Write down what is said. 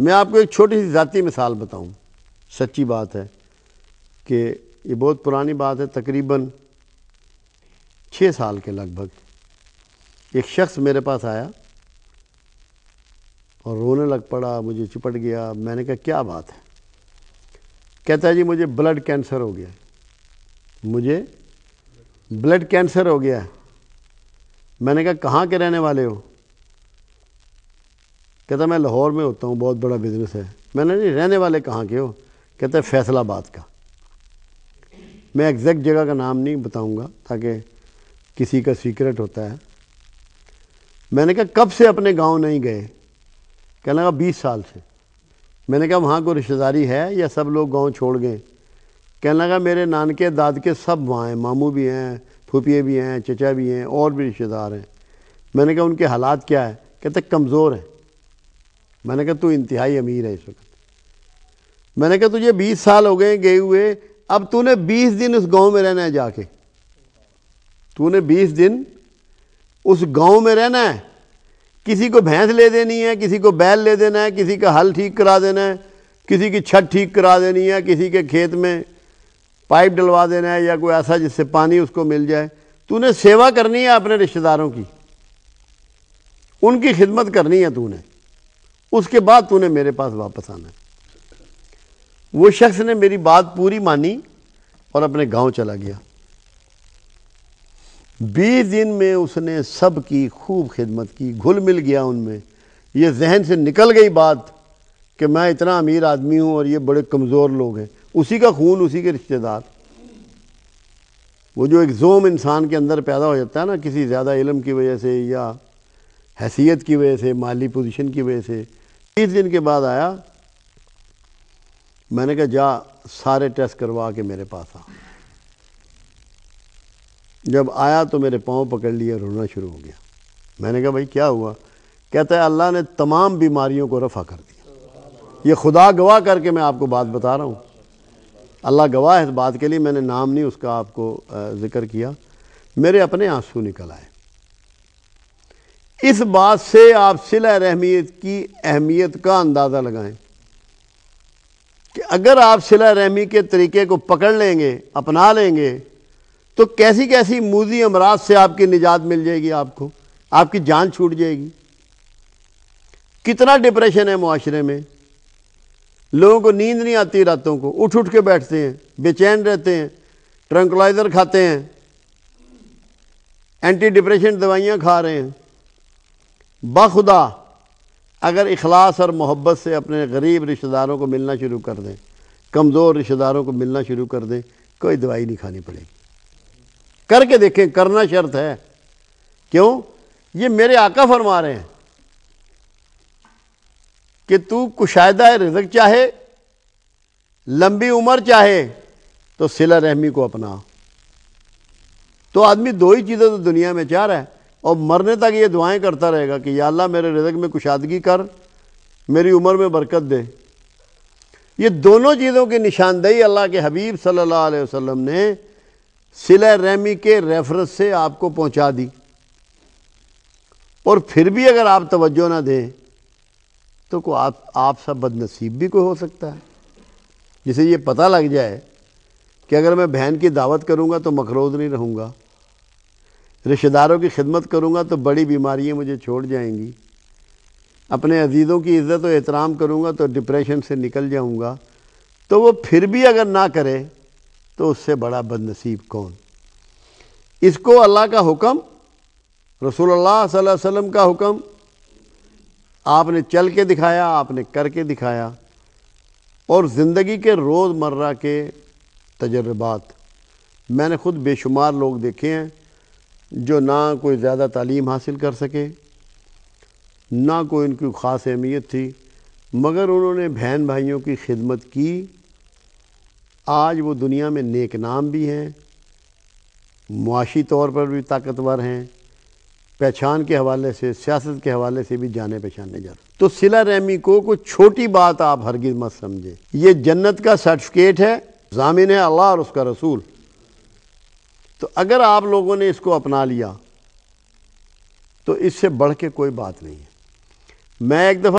मैं आपको एक छोटी सी ज़ाती मिसाल बताऊं सच्ची बात है कि ये बहुत पुरानी बात है तकरीबन छः साल के लगभग एक शख्स मेरे पास आया और रोने लग पड़ा मुझे चिपट गया मैंने कहा क्या बात है कहता है जी मुझे ब्लड कैंसर हो गया मुझे ब्लड कैंसर हो गया मैंने कहा कहाँ के रहने वाले हो कहता मैं लाहौर में होता हूँ बहुत बड़ा बिजनेस है मैंने नहीं रहने वाले कहाँ के हो कहता है फैसलाबाद का मैं एग्जैक्ट जगह का नाम नहीं बताऊँगा ताकि किसी का सीक्रेट होता है मैंने कहा कब से अपने गांव नहीं गए कहने लगा बीस साल से मैंने कहा वहाँ को रिश्तेदारी है या सब लोग गांव छोड़ गए कहने लगा मेरे नानके दाद के सब वहाँ हैं मामू भी हैं फूफिए भी हैं चचा भी हैं और भी रिश्तेदार हैं मैंने कहा उनके हालात क्या है कहते कमज़ोर हैं मैंने कहा तू इंतहाई अमीर है इस वक्त मैंने कहा तुझे बीस साल हो गए गए हुए अब तूने बीस दिन उस गांव में रहना है जाके तूने बीस दिन उस गांव में रहना है किसी को भैंस ले देनी है किसी को बैल ले देना है किसी का हल ठीक करा देना है किसी की छत ठीक करा देनी है किसी के खेत में पाइप डलवा देना है या कोई ऐसा जिससे पानी उसको मिल जाए तूने सेवा करनी है अपने रिश्तेदारों की उनकी खिदमत करनी है तूने उसके बाद तूने मेरे पास वापस आना है वो शख्स ने मेरी बात पूरी मानी और अपने गांव चला गया बीस दिन में उसने सब की खूब खिदमत की घुल मिल गया उनमें ये जहन से निकल गई बात कि मैं इतना अमीर आदमी हूँ और ये बड़े कमज़ोर लोग हैं उसी का खून उसी के रिश्तेदार वो जो एक जोम इंसान के अंदर पैदा हो जाता है ना किसी ज़्यादा इलम की वजह से या हैसियत की वजह से माली पोजिशन की वजह से तीस दिन के बाद आया मैंने कहा जा सारे टेस्ट करवा के मेरे पास आ जब आया तो मेरे पाँव पकड़ लिए रोना शुरू हो गया मैंने कहा भाई क्या हुआ कहता है अल्लाह ने तमाम बीमारियों को रफ़ा कर दिया ये खुदा गवाह करके मैं आपको बात बता रहा हूँ अल्लाह गवाह है इस बात के लिए मैंने नाम नहीं उसका आपको ज़िक्र किया मेरे अपने आंसू निकल आए इस बात से आप सिला रहमियत की अहमियत का अंदाज़ा लगाएं कि अगर आप सिला रहमी के तरीके को पकड़ लेंगे अपना लेंगे तो कैसी कैसी मूजी अमराज से आपकी निजात मिल जाएगी आपको आपकी जान छूट जाएगी कितना डिप्रेशन है माशरे में लोगों को नींद नहीं आती रातों को उठ उठ के बैठते हैं बेचैन रहते हैं ट्रंकलाइज़र खाते हैं एंटी डिप्रेशन दवाइयाँ खा रहे हैं बखुदा अगर इखलास और मोहब्बत से अपने गरीब रिश्तेदारों को मिलना शुरू कर दें कमज़ोर रिश्तेदारों को मिलना शुरू कर दें कोई दवाई नहीं खानी पड़ेगी करके देखें करना शर्त है क्यों ये मेरे आका फरमा रहे हैं कि तू कुशायदा रिजक चाहे लंबी उम्र चाहे तो सिला रहमी को अपना तो आदमी दो ही चीज़ें तो दुनिया में चाह रहा है और मरने तक ये दुआएं करता रहेगा कि या अल्लाह मेरे रिजक में कुशादगी कर मेरी उम्र में बरकत दे ये दोनों चीज़ों की निशानदेही अल्लाह के हबीब सल्लल्लाहु अलैहि वसल्लम ने सिल रहमी के रेफरेंस से आपको पहुंचा दी और फिर भी अगर आप तवज्जो ना दें तो को आप आप सब बदनसीब भी कोई हो सकता है जिसे ये पता लग जाए कि अगर मैं बहन की दावत करूँगा तो मकरोज नहीं रहूँगा रिश्तेदारों की खिदमत करूँगा तो बड़ी बीमारियाँ मुझे छोड़ जाएंगी अपने अजीज़ों की इज़्ज़त और एहतराम करूँगा तो डिप्रेशन से निकल जाऊँगा तो वो फिर भी अगर ना करे तो उससे बड़ा बदनसीब कौन इसको अल्लाह का हुक्म रसूलुल्लाह सल्लल्लाहु अलैहि वसल्लम का हुक्म आपने चल के दिखाया आपने करके दिखाया और ज़िंदगी के रोज़मर्रा के तजर्बात मैंने ख़ुद बेशुमार लोग देखे हैं जो ना कोई ज़्यादा तालीम हासिल कर सके ना कोई उनकी ख़ास अहमियत थी मगर उन्होंने बहन भाइयों की खिदमत की आज वो दुनिया में नेक नाम भी हैं मुआशी तौर पर भी ताकतवर हैं पहचान के हवाले से सियासत के हवाले से भी जाने पहचाने जाते तो सिला रहमी को कोई छोटी बात आप हरगिज मत समझें ये जन्नत का सर्टिफिकेट है जामिन है अल्लाह और उसका रसूल तो अगर आप लोगों ने इसको अपना लिया तो इससे बढ़ के कोई बात नहीं है मैं एक दफ़ा